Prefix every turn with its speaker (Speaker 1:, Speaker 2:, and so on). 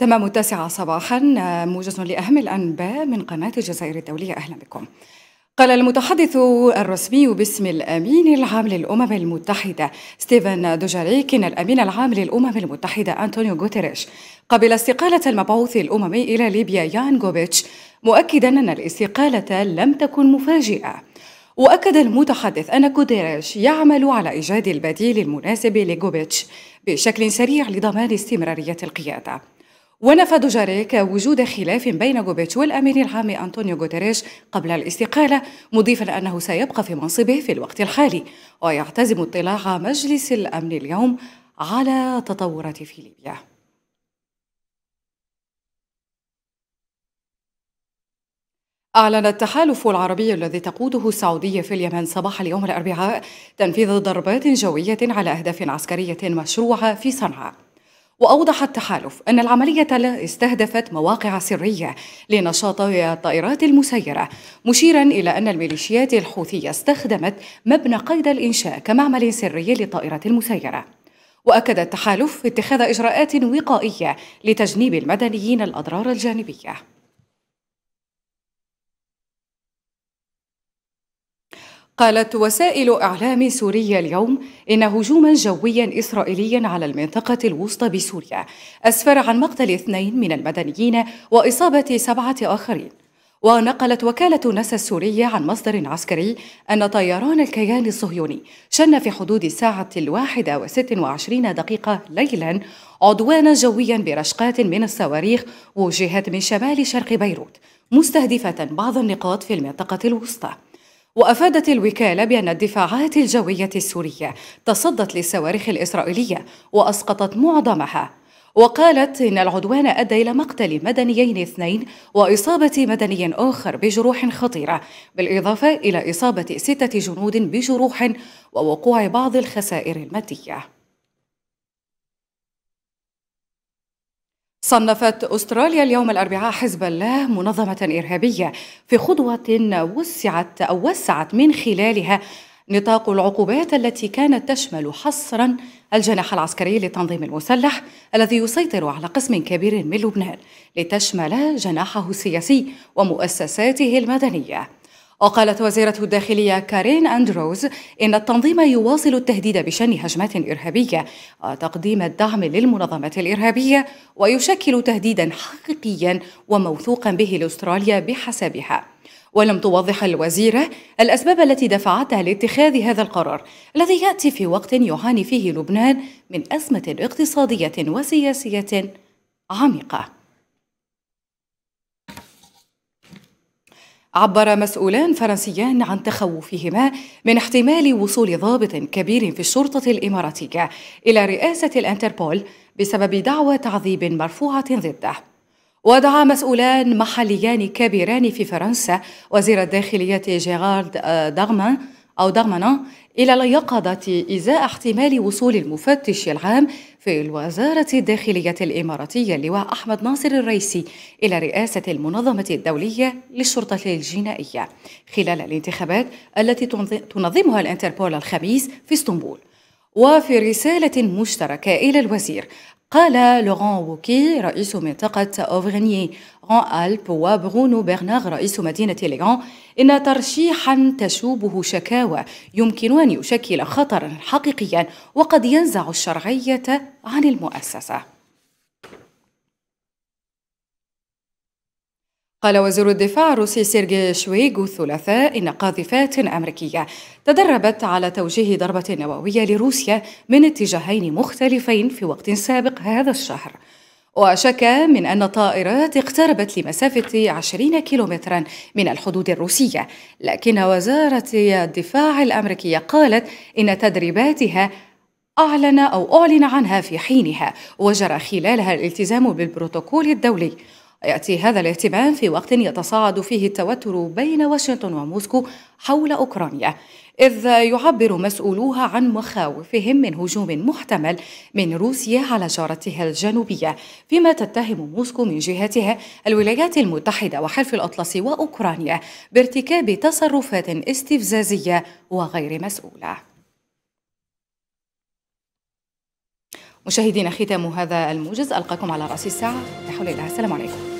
Speaker 1: تمام التاسعة صباحا موجز لأهم الأنباء من قناة الجزائر الدولية أهلا بكم قال المتحدث الرسمي باسم الامين العام للامم المتحده ستيفن دوجاريك ان الامين العام للامم المتحده انطونيو غوتيريش قبل استقاله المبعوث الاممي الى ليبيا يان غوبيتش مؤكدا ان الاستقاله لم تكن مفاجئه واكد المتحدث ان غوتيريش يعمل على ايجاد البديل المناسب لغوبيتش بشكل سريع لضمان استمراريه القياده ونفى دوجاريك وجود خلاف بين جوبيتش والأمين العام أنطونيو غوتيريش قبل الاستقالة مضيفا أنه سيبقى في منصبه في الوقت الحالي ويعتزم اطلاع مجلس الأمن اليوم على تطورات في ليبيا أعلن التحالف العربي الذي تقوده السعودية في اليمن صباح اليوم الأربعاء تنفيذ ضربات جوية على أهداف عسكرية مشروعة في صنعاء وأوضح التحالف أن العملية استهدفت مواقع سرية لنشاط الطائرات المسيرة مشيرا إلى أن الميليشيات الحوثية استخدمت مبنى قيد الإنشاء كمعمل سري للطائرات المسيرة وأكد التحالف اتخاذ إجراءات وقائية لتجنيب المدنيين الأضرار الجانبية قالت وسائل إعلام سوريا اليوم إن هجوما جويا إسرائيليا على المنطقة الوسطى بسوريا أسفر عن مقتل اثنين من المدنيين وإصابة سبعة آخرين ونقلت وكالة ناسا السورية عن مصدر عسكري أن طيران الكيان الصهيوني شن في حدود الساعة الواحدة وست وعشرين دقيقة ليلا عدوانا جويا برشقات من الصواريخ وجهت من شمال شرق بيروت مستهدفة بعض النقاط في المنطقة الوسطى وأفادت الوكالة بأن الدفاعات الجوية السورية تصدت للصواريخ الإسرائيلية وأسقطت معظمها وقالت إن العدوان أدى إلى مقتل مدنيين اثنين وإصابة مدني آخر بجروح خطيرة بالإضافة إلى إصابة ستة جنود بجروح ووقوع بعض الخسائر المادية صنفت استراليا اليوم الاربعاء حزب الله منظمه ارهابيه في خطوه وسعت او وسعت من خلالها نطاق العقوبات التي كانت تشمل حصرا الجناح العسكري للتنظيم المسلح الذي يسيطر على قسم كبير من لبنان لتشمل جناحه السياسي ومؤسساته المدنيه وقالت وزيرة الداخلية كارين أندروز إن التنظيم يواصل التهديد بشن هجمات إرهابية وتقديم الدعم للمنظمات الإرهابية ويشكل تهديدا حقيقيا وموثوقا به لأستراليا بحسبها ولم توضح الوزيرة الأسباب التي دفعتها لاتخاذ هذا القرار الذي يأتي في وقت يعاني فيه لبنان من أزمة اقتصادية وسياسية عميقة عبر مسؤولان فرنسيان عن تخوفهما من احتمال وصول ضابط كبير في الشرطة الإماراتية إلى رئاسة الأنتربول بسبب دعوى تعذيب مرفوعة ضده. ودعا مسؤولان محليان كبيران في فرنسا وزير الداخلية جيرارد آه، داغمان أو دغمنا إلى اليقظة إزاء احتمال وصول المفتش العام في الوزارة الداخلية الإماراتية اللواء أحمد ناصر الرئيسي إلى رئاسة المنظمة الدولية للشرطة الجنائية خلال الانتخابات التي تنظمها الانتربول الخميس في اسطنبول وفي رسالة مشتركة إلى الوزير قال لوران ووكي رئيس منطقة أوفغنيي غان ألب وبرونو برناغ رئيس مدينة ليغان إن ترشيحا تشوبه شكاوى يمكن أن يشكل خطرا حقيقيا وقد ينزع الشرعية عن المؤسسة قال وزير الدفاع الروسي سيرجي شويغو الثلاثاء إن قاذفات أمريكية تدربت على توجيه ضربة نووية لروسيا من اتجاهين مختلفين في وقت سابق هذا الشهر وشكا من أن الطائرات اقتربت لمسافة 20 كيلومترا من الحدود الروسية لكن وزارة الدفاع الأمريكية قالت إن تدريباتها أعلن أو أعلن عنها في حينها وجرى خلالها الالتزام بالبروتوكول الدولي يأتي هذا الاهتمام في وقت يتصاعد فيه التوتر بين واشنطن وموسكو حول أوكرانيا إذ يعبر مسؤولوها عن مخاوفهم من هجوم محتمل من روسيا على جارتها الجنوبية فيما تتهم موسكو من جهتها الولايات المتحدة وحلف الأطلسي وأوكرانيا بارتكاب تصرفات استفزازية وغير مسؤولة مشاهدينا ختام هذا الموجز ألقاكم على رأس الساعة لا حول الله السلام عليكم